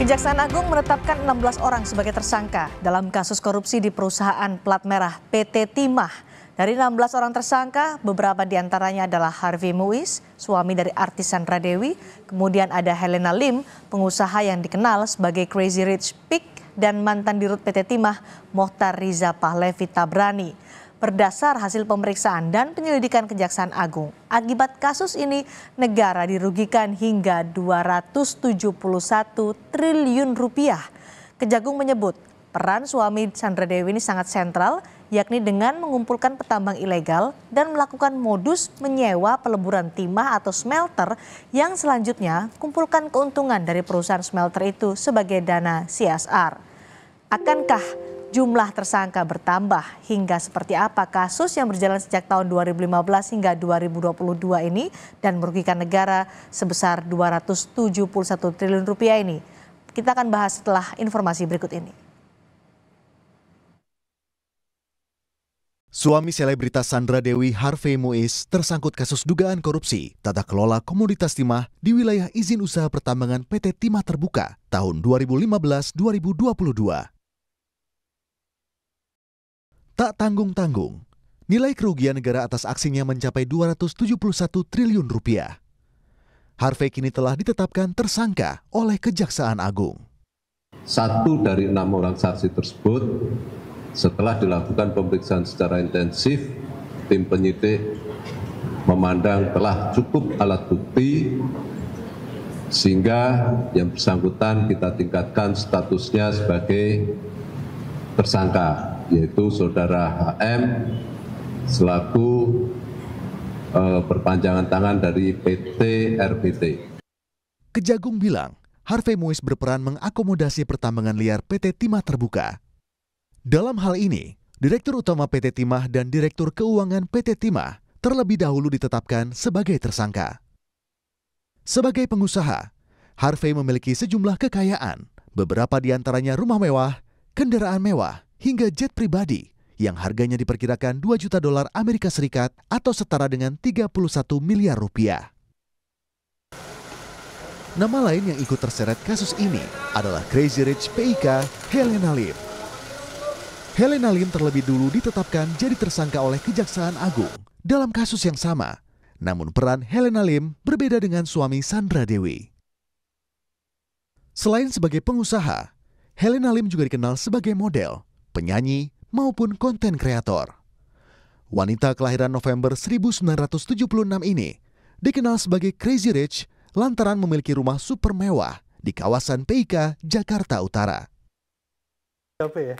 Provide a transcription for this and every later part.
Kejaksaan Agung menetapkan 16 orang sebagai tersangka dalam kasus korupsi di perusahaan plat merah PT Timah. Dari 16 orang tersangka, beberapa di antaranya adalah Harvey Muiz, suami dari artis Sandra Dewi, kemudian ada Helena Lim, pengusaha yang dikenal sebagai Crazy Rich Pig, dan mantan dirut PT Timah, Mohtar Riza Pahlevi Tabrani berdasar hasil pemeriksaan dan penyelidikan Kejaksaan Agung. Akibat kasus ini, negara dirugikan hingga 271 triliun rupiah. Kejagung menyebut peran suami Sandra Dewi ini sangat sentral, yakni dengan mengumpulkan petambang ilegal dan melakukan modus menyewa peleburan timah atau smelter yang selanjutnya kumpulkan keuntungan dari perusahaan smelter itu sebagai dana CSR. Akankah jumlah tersangka bertambah hingga seperti apa kasus yang berjalan sejak tahun 2015 hingga 2022 ini dan merugikan negara sebesar 271 triliun rupiah ini. Kita akan bahas setelah informasi berikut ini. Suami selebritas Sandra Dewi Harvey Muiz tersangkut kasus dugaan korupsi tata kelola komoditas timah di wilayah izin usaha pertambangan PT Timah Terbuka tahun 2015-2022. Tak tanggung-tanggung, nilai kerugian negara atas aksinya mencapai 271 triliun rupiah. Harvey kini telah ditetapkan tersangka oleh Kejaksaan Agung. Satu dari enam orang saksi tersebut setelah dilakukan pemeriksaan secara intensif, tim penyidik memandang telah cukup alat bukti sehingga yang bersangkutan kita tingkatkan statusnya sebagai tersangka yaitu saudara HM selaku eh, perpanjangan tangan dari PT RPT. Kejagung bilang, Harvey Muis berperan mengakomodasi pertambangan liar PT Timah Terbuka. Dalam hal ini, Direktur Utama PT Timah dan Direktur Keuangan PT Timah terlebih dahulu ditetapkan sebagai tersangka. Sebagai pengusaha, Harvey memiliki sejumlah kekayaan, beberapa di antaranya rumah mewah, kendaraan mewah, hingga jet pribadi yang harganya diperkirakan 2 juta dolar Amerika Serikat atau setara dengan 31 miliar rupiah. Nama lain yang ikut terseret kasus ini adalah Crazy Rich PIK Helena Lim. Helena Lim terlebih dulu ditetapkan jadi tersangka oleh Kejaksaan Agung dalam kasus yang sama. Namun peran Helena Lim berbeda dengan suami Sandra Dewi. Selain sebagai pengusaha, Helena Lim juga dikenal sebagai model penyanyi, maupun konten kreator. Wanita kelahiran November 1976 ini dikenal sebagai Crazy Rich lantaran memiliki rumah super mewah di kawasan PIK, Jakarta Utara. Ya?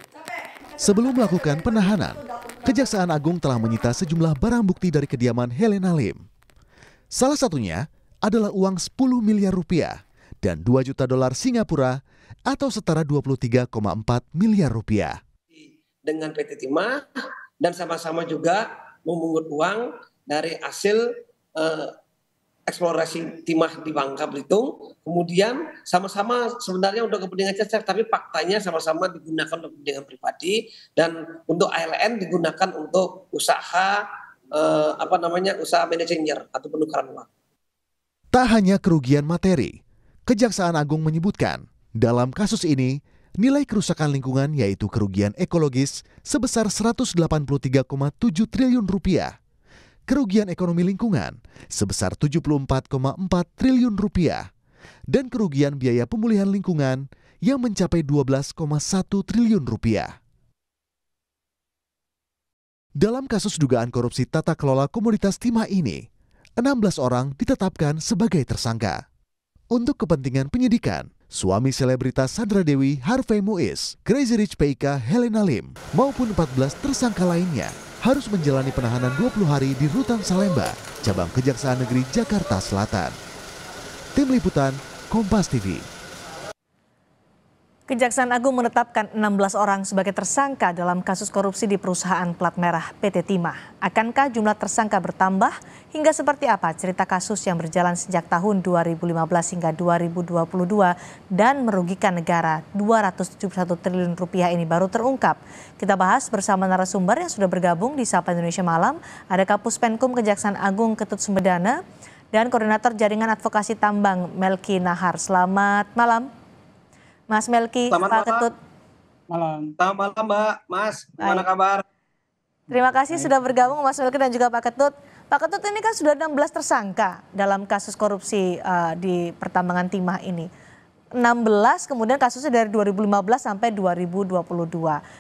Sebelum melakukan penahanan, Kejaksaan Agung telah menyita sejumlah barang bukti dari kediaman Helena Lim. Salah satunya adalah uang 10 miliar rupiah dan 2 juta dolar Singapura atau setara 23,4 miliar rupiah dengan PT Timah dan sama-sama juga memungut uang dari hasil eh, eksplorasi timah di Bangka Belitung. Kemudian sama-sama sebenarnya untuk kepentingan cacar, tapi faktanya sama-sama digunakan untuk kepentingan pribadi dan untuk ALN digunakan untuk usaha eh, apa namanya usaha manajer atau penukaran uang. Tak hanya kerugian materi, Kejaksaan Agung menyebutkan dalam kasus ini nilai kerusakan lingkungan yaitu kerugian ekologis sebesar 183,7 triliun rupiah, kerugian ekonomi lingkungan sebesar 74,4 triliun rupiah, dan kerugian biaya pemulihan lingkungan yang mencapai 12,1 triliun rupiah. Dalam kasus dugaan korupsi tata kelola komoditas timah ini, 16 orang ditetapkan sebagai tersangka. Untuk kepentingan penyidikan, suami selebritas Sandra Dewi Harvey Muiz, Crazy Rich PK Helena Lim, maupun 14 tersangka lainnya harus menjalani penahanan 20 hari di Rutan Salemba, Cabang Kejaksaan Negeri Jakarta Selatan. Tim Liputan, Kompas TV. Kejaksaan Agung menetapkan 16 orang sebagai tersangka dalam kasus korupsi di perusahaan plat merah PT Timah. Akankah jumlah tersangka bertambah? Hingga seperti apa cerita kasus yang berjalan sejak tahun 2015 hingga 2022 dan merugikan negara 271 triliun rupiah ini baru terungkap? Kita bahas bersama narasumber yang sudah bergabung di Sapa Indonesia Malam. Ada Kapus Penkum Kejaksaan Agung Ketut Sumedana dan Koordinator Jaringan Advokasi Tambang Melki Nahar. Selamat malam. Mas Melki, Selamat Pak Ketut. Malam. Selamat malam Mbak, Mas. Gimana kabar? Terima kasih Baik. sudah bergabung Mas Melki dan juga Pak Ketut. Pak Ketut ini kan sudah 16 tersangka dalam kasus korupsi uh, di pertambangan timah ini. 16 kemudian kasusnya dari 2015 sampai 2022.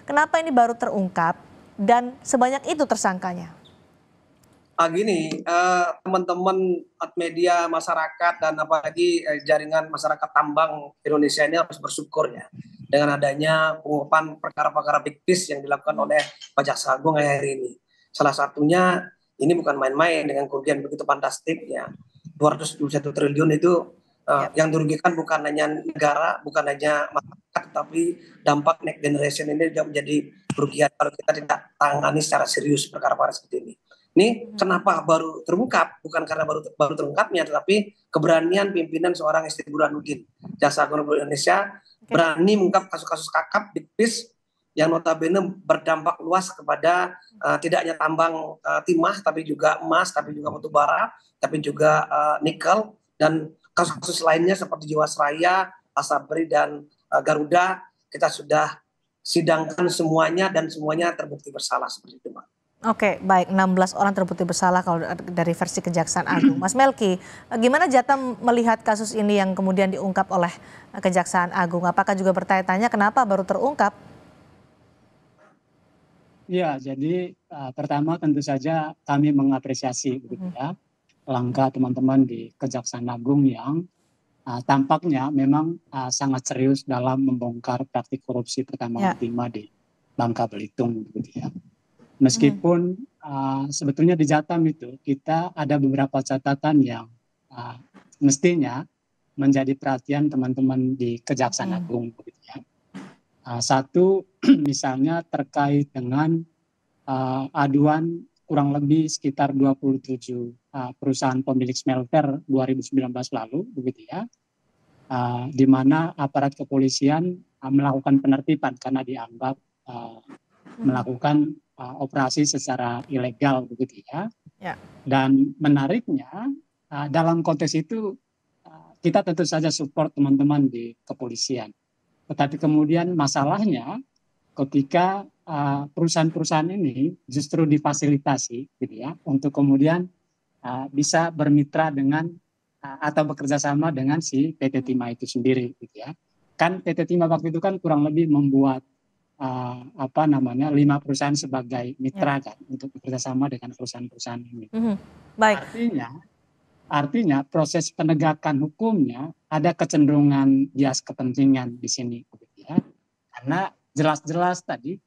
Kenapa ini baru terungkap dan sebanyak itu tersangkanya? uh, gini uh, teman-teman media masyarakat dan apalagi uh, jaringan masyarakat tambang Indonesia ini harus bersyukur ya dengan adanya pengungkapan perkara-perkara big piece yang dilakukan oleh Jaksa Agung hari ini. Salah satunya ini bukan main-main dengan kerugian begitu fantastik ya. 221 triliun itu uh, ya. yang dirugikan bukan hanya negara, bukan hanya masyarakat, tapi dampak next generation ini juga menjadi kerugian kalau kita tidak tangani secara serius perkara-perkara seperti ini. Ini hmm. kenapa baru terungkap? Bukan karena baru baru terungkapnya, tetapi keberanian pimpinan seorang Esti Burhanuddin Jasa Agung Republik Indonesia okay. berani mengungkap kasus-kasus kakap bitpis yang notabene berdampak luas kepada uh, tidak hanya tambang uh, timah, tapi juga emas, tapi juga batu bara, tapi juga uh, nikel dan kasus-kasus lainnya seperti Jiwasraya, Asabri dan uh, Garuda kita sudah sidangkan semuanya dan semuanya terbukti bersalah seperti itu, Pak. Oke, baik 16 orang terbukti bersalah kalau dari versi Kejaksaan Agung. Mas Melki, gimana Jatam melihat kasus ini yang kemudian diungkap oleh Kejaksaan Agung? Apakah juga bertanya-tanya kenapa baru terungkap? Ya, jadi uh, pertama tentu saja kami mengapresiasi begitu ya langkah teman-teman di Kejaksaan Agung yang uh, tampaknya memang uh, sangat serius dalam membongkar praktik korupsi pertama ya. di Bangka Belitung begitu ya. Meskipun hmm. uh, sebetulnya di Jatam itu kita ada beberapa catatan yang uh, mestinya menjadi perhatian teman-teman di Kejaksaan hmm. Agung. Gitu ya. uh, satu misalnya terkait dengan uh, aduan kurang lebih sekitar 27 uh, perusahaan pemilik smelter 2019 lalu, begitu ya. Uh, di mana aparat kepolisian uh, melakukan penertiban karena dianggap uh, melakukan uh, operasi secara ilegal begitu ya. ya. Dan menariknya uh, dalam konteks itu uh, kita tentu saja support teman-teman di kepolisian. Tetapi kemudian masalahnya ketika perusahaan-perusahaan ini justru difasilitasi gitu ya untuk kemudian uh, bisa bermitra dengan uh, atau bekerja sama dengan si PT Timah itu sendiri gitu ya. Kan PT Timah waktu itu kan kurang lebih membuat uh, apa namanya lima perusahaan sebagai mitra ya. kan untuk bekerjasama dengan perusahaan-perusahaan ini. Mm -hmm. Baik. Artinya artinya proses penegakan hukumnya ada kecenderungan bias kepentingan di sini ya karena jelas-jelas tadi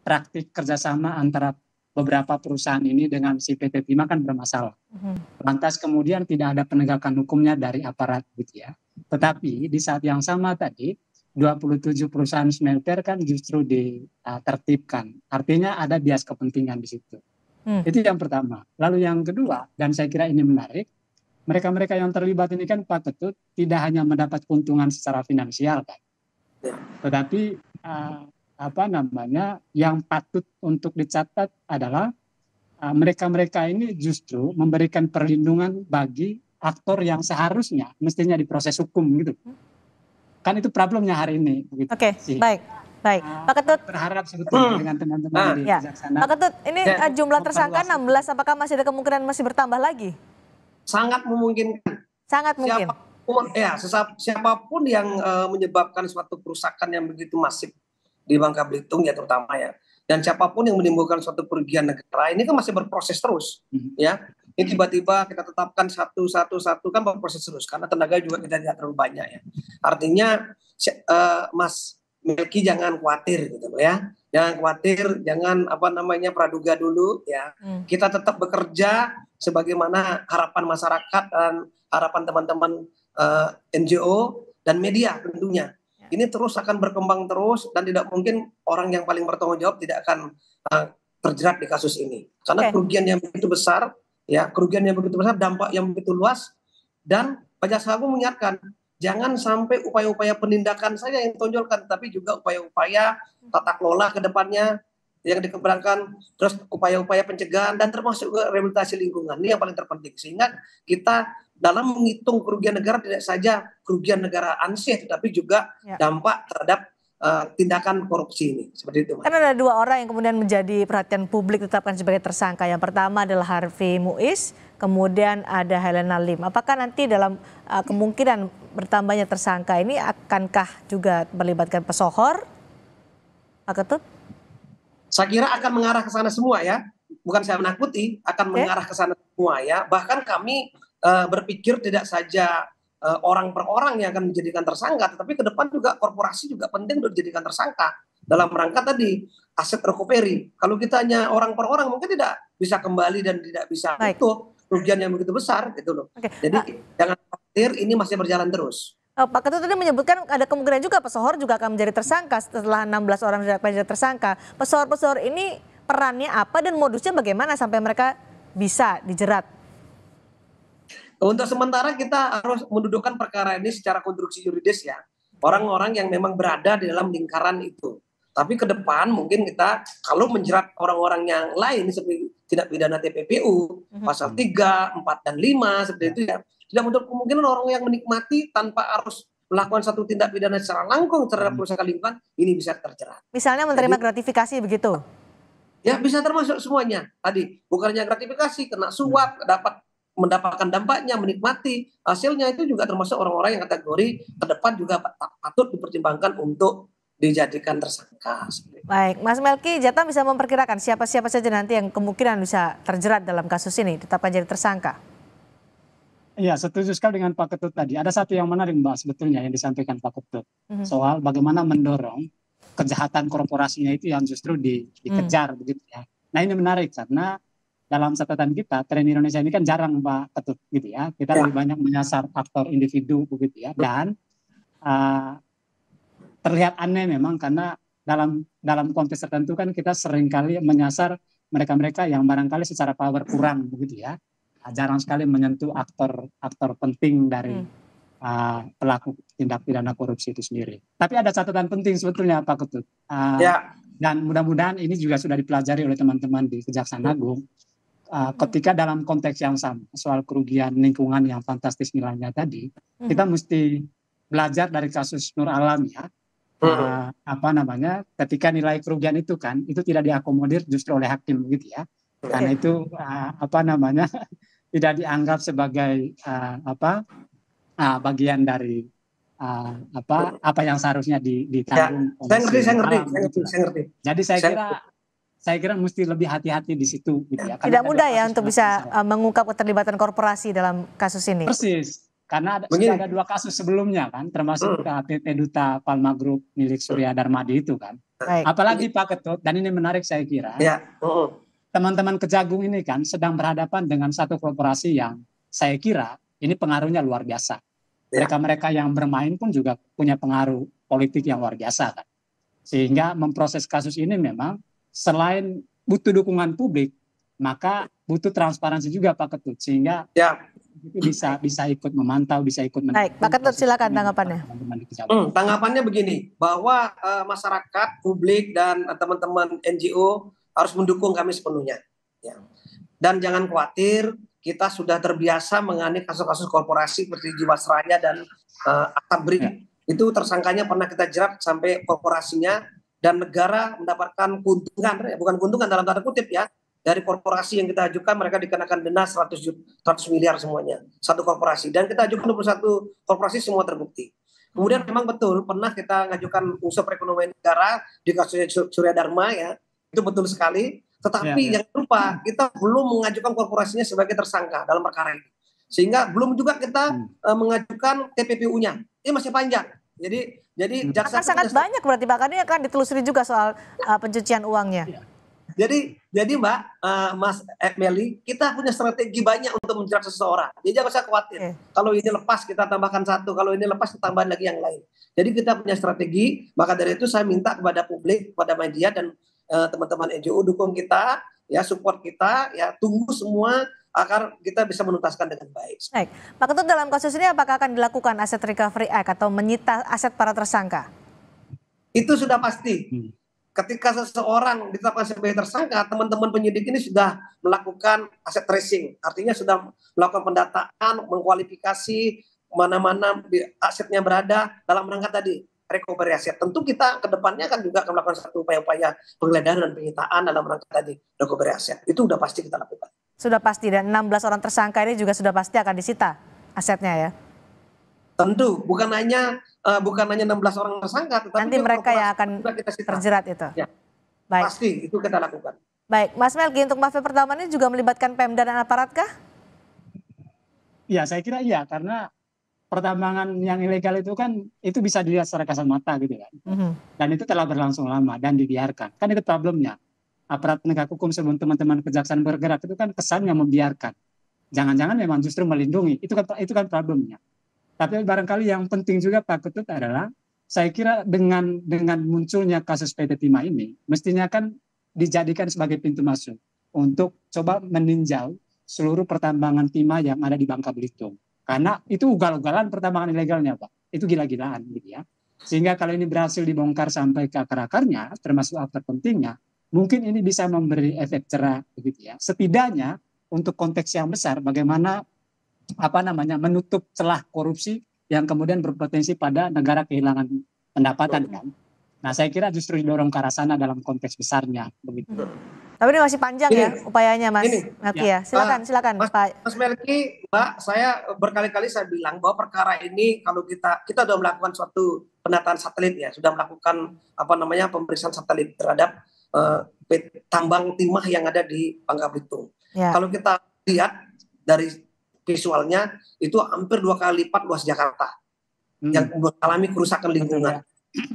praktik kerjasama antara beberapa perusahaan ini dengan si PT Timah kan bermasalah. Mhm. Lantas kemudian tidak ada penegakan hukumnya dari aparat gitu ya. Tetapi di saat yang sama tadi 27 perusahaan smelter kan justru ditertibkan. Artinya ada bias kepentingan di situ. Hmm. Itu yang pertama. Lalu yang kedua, dan saya kira ini menarik, mereka-mereka yang terlibat ini kan Pak Ketut tidak hanya mendapat keuntungan secara finansial kan. Ya. Tetapi uh, apa namanya yang patut untuk dicatat adalah eh, mereka-mereka uh, ini justru memberikan perlindungan bagi aktor yang seharusnya mestinya diproses hukum gitu. Hmm kan itu problemnya hari ini. Oke, okay, iya. baik. Baik, nah, Pak Ketut. Berharap sebetulnya hmm. dengan teman-teman nah, di ya. Kejaksana. Pak Ketut, ini Dan eh, jumlah tersangka 16, apakah masih ada kemungkinan masih bertambah lagi? Sangat memungkinkan. Sangat mungkin. Siapapun, ya, siapapun yang uh, menyebabkan suatu kerusakan yang begitu masif di Bangka Belitung ya terutama ya, dan siapapun yang menimbulkan suatu kerugian negara ini kan masih berproses terus, hmm. ya ini tiba-tiba kita tetapkan satu satu satu kan proses terus karena tenaga juga kita tidak terlalu banyak ya artinya uh, Mas Melki jangan khawatir gitu loh ya jangan khawatir jangan apa namanya praduga dulu ya hmm. kita tetap bekerja sebagaimana harapan masyarakat dan harapan teman-teman uh, eh, NGO dan media tentunya ya. ini terus akan berkembang terus dan tidak mungkin orang yang paling bertanggung jawab tidak akan uh, terjerat di kasus ini karena okay. kerugian yang begitu besar ya kerugian yang begitu besar, dampak yang begitu luas, dan Jaksa Agung mengingatkan jangan sampai upaya-upaya penindakan saja yang ditonjolkan, tapi juga upaya-upaya tata kelola ke depannya yang dikembangkan, terus upaya-upaya pencegahan dan termasuk rehabilitasi lingkungan ini yang paling terpenting sehingga kita dalam menghitung kerugian negara tidak saja kerugian negara ansih, tetapi juga ya. dampak terhadap Eh, tindakan korupsi ini seperti itu. Karena ada dua orang yang kemudian menjadi perhatian publik tetapkan sebagai tersangka. Yang pertama adalah Harvey Muiz, kemudian ada Helena Lim. Apakah nanti dalam uh, kemungkinan bertambahnya tersangka ini akankah juga melibatkan pesohor? Pak Ketut? Saya kira akan mengarah ke sana semua ya. Bukan saya menakuti, akan okay. mengarah ke sana semua ya. Bahkan kami uh, berpikir tidak saja Eh, orang per orang yang akan dijadikan tersangka, tetapi ke depan juga korporasi juga penting untuk dijadikan tersangka dalam rangka tadi aset recovery. Kalau kita hanya orang per orang mungkin tidak bisa kembali dan tidak bisa Baik. itu kerugian yang begitu besar gitu loh. Okay. Jadi uh, jangan khawatir ini masih berjalan terus. Uh, Pak Ketut tadi menyebutkan ada kemungkinan juga pesohor juga akan menjadi tersangka setelah 16 orang menjadi tersangka. Pesohor-pesohor ini perannya apa dan modusnya bagaimana sampai mereka bisa dijerat untuk sementara kita harus mendudukkan perkara ini secara konstruksi yuridis ya. Orang-orang yang memang berada di dalam lingkaran itu. Tapi ke depan mungkin kita kalau menjerat orang-orang yang lain seperti tidak pidana TPPU, mhm. pasal 3, 4, dan 5, seperti itu ya. Tidak menutup kemungkinan orang yang menikmati tanpa harus melakukan satu tindak pidana secara langsung terhadap perusahaan lingkungan ini bisa terjerat. Misalnya menerima Jadi, gratifikasi begitu? Ya bisa termasuk semuanya. Tadi bukannya gratifikasi, kena suap, mhm. dapat mendapatkan dampaknya, menikmati hasilnya itu juga termasuk orang-orang yang kategori ke depan juga patut dipertimbangkan untuk dijadikan tersangka. Baik, Mas Melki, Jatah bisa memperkirakan siapa-siapa saja nanti yang kemungkinan bisa terjerat dalam kasus ini, ditetapkan jadi tersangka? Iya, setuju sekali dengan Pak Ketut tadi. Ada satu yang menarik Mbak sebetulnya yang disampaikan Pak Ketut. Mm -hmm. Soal bagaimana mendorong kejahatan korporasinya itu yang justru di, dikejar mm. begitu ya. Nah ini menarik karena dalam catatan kita tren Indonesia ini kan jarang Pak Ketut gitu ya. Kita ya. lebih banyak menyasar aktor individu begitu ya dan uh, terlihat aneh memang karena dalam dalam konteks tertentu kan kita seringkali menyasar mereka-mereka yang barangkali secara power kurang begitu ya. Ah, jarang sekali menyentuh aktor aktor penting dari hmm. Uh, pelaku tindak pidana korupsi itu sendiri. Tapi ada catatan penting sebetulnya Pak Ketut. Uh, ya. Dan mudah-mudahan ini juga sudah dipelajari oleh teman-teman di Kejaksaan Agung Eh, hmm. ketika dalam konteks yang sama soal kerugian lingkungan yang fantastis nilainya tadi, hmm. kita mesti belajar dari kasus Nur Alam ya. Uh, apa namanya ketika nilai kerugian itu kan itu tidak diakomodir justru oleh hakim gitu ya hmm. karena itu uh, apa namanya tidak dianggap sebagai uh, apa uh, bagian dari uh, apa apa yang seharusnya ditanggung. Ya, saya ngerti, saya ngerti, saya gitu ngerti, saya ngerti. Jadi saya, saya kira saya kira mesti lebih hati-hati di situ gitu ya. Karena Tidak mudah ya untuk bisa masalah. Eh, mengungkap keterlibatan korporasi dalam kasus ini. Persis. Karena ada, sudah ada dua kasus sebelumnya kan, termasuk PT hmm. Duta Palma Group milik hmm. Surya Darmadi itu kan. Baik. Apalagi Pak Ketut, dan ini menarik saya kira. Ya. Hmm. teman -uh. Kejagung ini kan sedang berhadapan dengan satu korporasi yang saya kira ini pengaruhnya luar biasa. Ya. Mereka-mereka yang bermain pun juga punya pengaruh politik yang luar biasa kan. Sehingga memproses kasus ini memang selain butuh dukungan publik, maka butuh transparansi juga Pak Ketut sehingga ya. bisa bisa ikut memantau, bisa ikut Baik, Pak Ketut silakan tanggapannya. Hmm, tanggapannya begini, bahwa uh, masyarakat, publik dan eh, teman-teman uh, NGO harus mendukung kami sepenuhnya. Ya. Dan jangan khawatir, kita sudah terbiasa mengani kasus-kasus korporasi seperti Jiwasraya dan uh, eh, Atabri. Ya. Itu tersangkanya pernah kita jerat sampai korporasinya dan negara mendapatkan keuntungan eh, bukan keuntungan dalam tanda kutip ya dari korporasi yang kita ajukan mereka dikenakan denda 100 100 miliar semuanya satu korporasi dan kita ajukan 21 korporasi semua terbukti kemudian memang betul pernah kita ngajukan unsur perekonomian negara di kasus Surya Dharma ya itu betul sekali tetapi ya, ya. jangan lupa kita belum mengajukan korporasinya sebagai tersangka dalam perkara ini sehingga belum juga kita hmm. uh, mengajukan TPPU-nya ini masih panjang jadi jadi hmm. jaksa akan sangat banyak berarti bahkan Ini akan ditelusuri juga soal uh, pencucian uangnya. Ya. Jadi jadi Mbak uh, Mas eh, Meli, kita punya strategi banyak untuk menjerat seseorang. Jadi jangan usah khawatir. Okay. Kalau ini lepas kita tambahkan satu, kalau ini lepas kita tambahan lagi yang lain. Jadi kita punya strategi. Maka dari itu saya minta kepada publik, kepada media dan uh, teman-teman uh, NGO dukung kita, ya support kita, ya tunggu semua agar kita bisa menuntaskan dengan baik. Baik, Pak Ketut dalam kasus ini apakah akan dilakukan aset recovery act atau menyita aset para tersangka? Itu sudah pasti. Hmm. Ketika seseorang ditetapkan sebagai tersangka, teman-teman penyidik ini sudah melakukan aset tracing, artinya sudah melakukan pendataan, mengkualifikasi mana-mana asetnya berada dalam rangka tadi recovery aset. Tentu kita ke depannya kan juga akan melakukan satu upaya-upaya penggeledahan dan penyitaan dalam rangka tadi recovery aset. Itu sudah pasti kita lakukan. Sudah pasti dan 16 orang tersangka ini juga sudah pasti akan disita asetnya ya. Tentu, bukan hanya uh, bukan hanya 16 orang tersangka tetapi nanti mereka yang akan kita sita. terjerat itu. Ya. Baik. Pasti itu kita lakukan. Baik, Mas Melki untuk mafia pertama ini juga melibatkan Pemda dan aparat kah? Ya, saya kira iya karena pertambangan yang ilegal itu kan itu bisa dilihat secara kasat mata gitu kan. Mm -hmm. Dan itu telah berlangsung lama dan dibiarkan. Kan itu problemnya aparat penegak hukum sebelum teman-teman kejaksaan bergerak itu kan kesannya membiarkan. Jangan-jangan memang justru melindungi. Itu kan itu kan problemnya. Tapi barangkali yang penting juga Pak Ketut adalah saya kira dengan dengan munculnya kasus PT Timah ini mestinya kan dijadikan sebagai pintu masuk untuk coba meninjau seluruh pertambangan timah yang ada di Bangka Belitung. Karena itu ugal-ugalan pertambangan ilegalnya, Pak. Itu gila-gilaan gitu ya. Sehingga kalau ini berhasil dibongkar sampai ke akar-akarnya, termasuk akar pentingnya, mungkin ini bisa memberi efek cerah begitu ya. Setidaknya untuk konteks yang besar bagaimana apa namanya menutup celah korupsi yang kemudian berpotensi pada negara kehilangan pendapatan kan. Nah, saya kira justru didorong ke arah sana dalam konteks besarnya begitu. Tapi ini masih panjang ini, ya upayanya Mas ini, Melki ya. ya. Silakan, uh, silakan Mas, Pak. Mas Melki, Mbak, saya berkali-kali saya bilang bahwa perkara ini kalau kita kita sudah melakukan suatu penataan satelit ya, sudah melakukan apa namanya pemeriksaan satelit terhadap uh, tambang timah yang ada di Bangka Belitung. Ya. Kalau kita lihat dari visualnya itu hampir dua kali lipat luas Jakarta hmm. yang mengalami kerusakan lingkungan. Ya.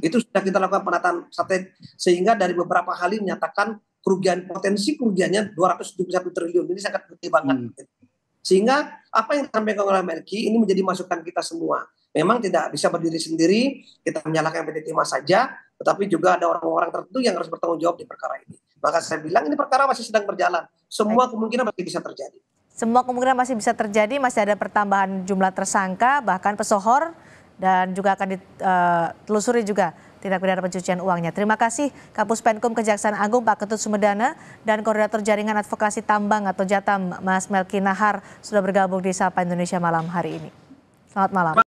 Itu sudah kita lakukan penataan satelit sehingga dari beberapa hal ini menyatakan kerugian potensi kerugiannya 271 triliun ini sangat penting banget. Hmm. Sehingga apa yang disampaikan oleh Melki ini menjadi masukan kita semua memang tidak bisa berdiri sendiri, kita menyalahkan PT Timah saja, tetapi juga ada orang-orang tertentu yang harus bertanggung jawab di perkara ini. Maka saya bilang ini perkara masih sedang berjalan. Semua kemungkinan masih bisa terjadi. Semua kemungkinan masih bisa terjadi, masih ada pertambahan jumlah tersangka, bahkan pesohor, dan juga akan ditelusuri eh, juga tindak pidana pencucian uangnya. Terima kasih Kapus Penkum Kejaksaan Agung Pak Ketut Sumedana dan Koordinator Jaringan Advokasi Tambang atau Jatam Mas Melki Nahar sudah bergabung di Sapa Indonesia malam hari ini. Selamat malam.